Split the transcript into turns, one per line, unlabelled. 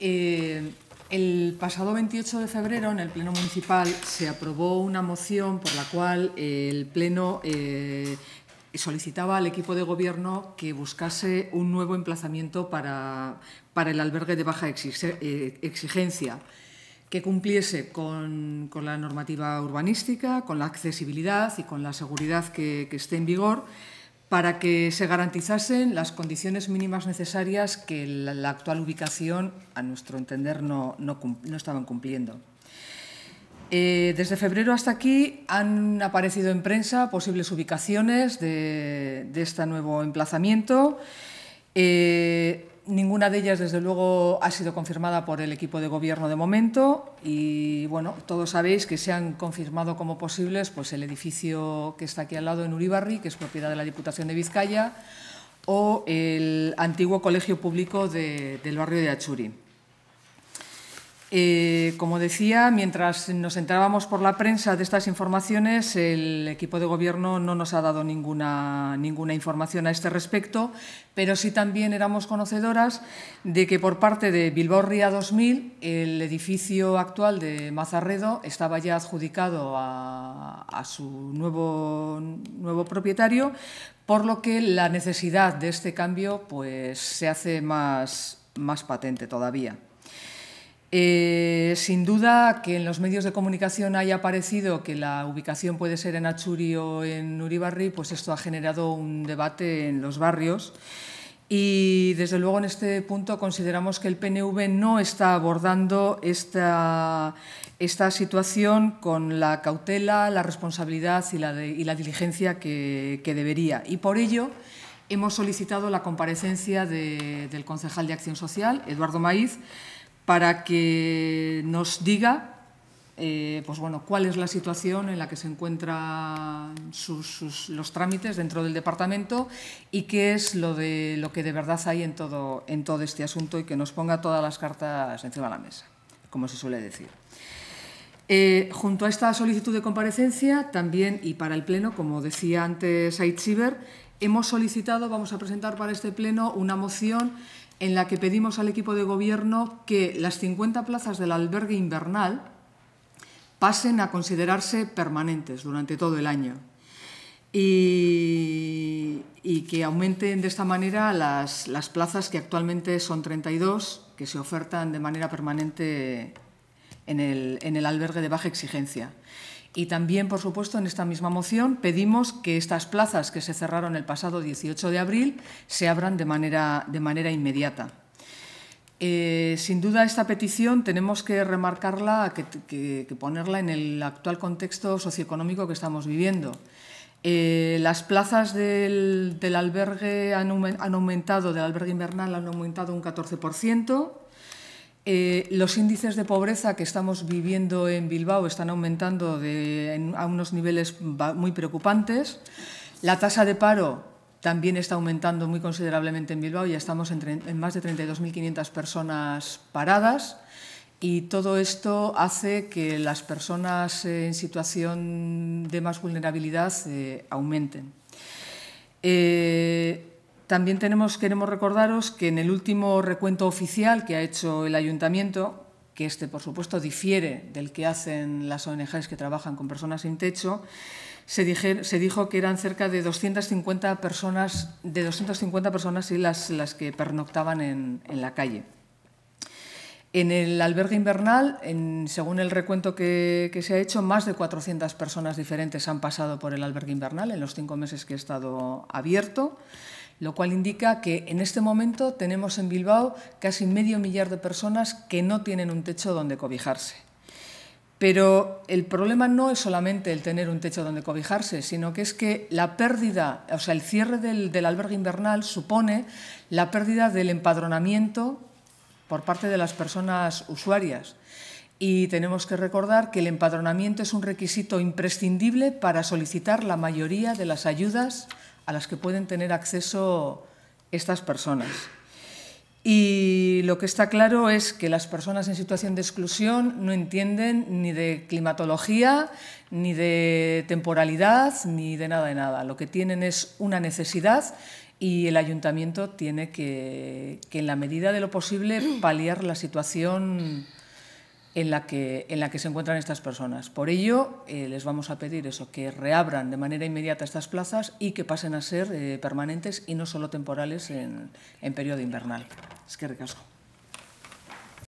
Eh, el pasado 28 de febrero, en el Pleno Municipal, se aprobó una moción por la cual el Pleno eh, solicitaba al equipo de Gobierno que buscase un nuevo emplazamiento para, el albergue de baja eh, exigencia que cumpliese con, la normativa urbanística, con la accesibilidad y con la seguridad que esté en vigor para que se garantizasen las condiciones mínimas necesarias que la, actual ubicación, a nuestro entender, no, estaban cumpliendo. Eh, desde febrero hasta aquí han aparecido en prensa posibles ubicaciones de, este nuevo emplazamiento. Eh, Ninguna de ellas, desde luego, ha sido confirmada por el equipo de gobierno de momento y, bueno, todos sabéis que se han confirmado como posibles pues, el edificio que está aquí al lado en Uribarri, que es propiedad de la Diputación de Vizcaya, o el antiguo colegio público del barrio de Achuri. Eh, como decía, mientras nos entrábamos por la prensa de estas informaciones, el equipo de gobierno no nos ha dado ninguna, información a este respecto, pero sí también éramos conocedoras de que por parte de Bilbao 2000, el edificio actual de Mazarredo estaba ya adjudicado a, su nuevo, propietario, por lo que la necesidad de este cambio pues, se hace más patente todavía. Eh, sin duda que en los medios de comunicación haya aparecido que la ubicación puede ser en Achuri o en Uribarri, pues esto ha generado un debate en los barrios. Y desde luego en este punto consideramos que el PNV no está abordando esta, situación con la cautela, la responsabilidad y la, diligencia que, debería. Y por ello hemos solicitado la comparecencia del concejal de Acción Social, Eduardo Maíz, para que nos diga eh, pues bueno, cuál es la situación en la que se encuentran los trámites dentro del departamento y qué es lo, de, lo que de verdad hay en todo, este asunto y que nos ponga todas las cartas encima de la mesa, como se suele decir. Eh, junto a esta solicitud de comparecencia, también y para el Pleno, como decía antes Aitziber, hemos solicitado, vamos a presentar para este Pleno una moción en la que pedimos al equipo de gobierno que las 50 plazas del albergue invernal pasen a considerarse permanentes durante todo el año y, que aumenten de esta manera las, plazas que actualmente son 32, que se ofertan de manera permanente en el albergue de baja exigencia. Y también, por supuesto, en esta misma moción pedimos que estas plazas que se cerraron el pasado 18 de abril se abran de manera, de manera inmediata. Eh, sin duda, esta petición tenemos que remarcarla, que, ponerla en el actual contexto socioeconómico que estamos viviendo. Eh, las plazas del, albergue aumentado, del albergue invernal han aumentado un 14%. Eh, los índices de pobreza que estamos viviendo en Bilbao están aumentando a unos niveles muy preocupantes. La tasa de paro también está aumentando muy considerablemente en Bilbao, ya estamos en, más de 32.500 personas paradas. Y todo esto hace que las personas eh, en situación de más vulnerabilidad eh, aumenten. También queremos recordaros que en el último recuento oficial que ha hecho el ayuntamiento, que este por supuesto difiere del que hacen las ONGs que trabajan con personas sin techo, se, dijo que eran cerca de 250 personas, de 250 personas y las, que pernoctaban en, la calle. En el albergue invernal, según el recuento que, que, se ha hecho, más de 400 personas diferentes han pasado por el albergue invernal en los cinco meses que ha estado abierto lo cual indica que en este momento tenemos en Bilbao casi medio millar de personas que no tienen un techo donde cobijarse. Pero el problema no es solamente el tener un techo donde cobijarse, sino que es que la pérdida, o sea, el cierre del, albergue invernal supone la pérdida del empadronamiento por parte de las personas usuarias. Y tenemos que recordar que el empadronamiento es un requisito imprescindible para solicitar la mayoría de las ayudas a las que pueden tener acceso estas personas. Y lo que está claro es que las personas en situación de exclusión no entienden ni de climatología, ni de temporalidad, ni de nada de nada. Lo que tienen es una necesidad y el ayuntamiento tiene que, que en la medida de lo posible, paliar la situación en la que, en la que se encuentran estas personas. Por ello, eh, les vamos a pedir eso, que reabran de manera inmediata estas plazas y que pasen a ser eh, permanentes y no solo temporales en, en periodo invernal. Es que ricasco.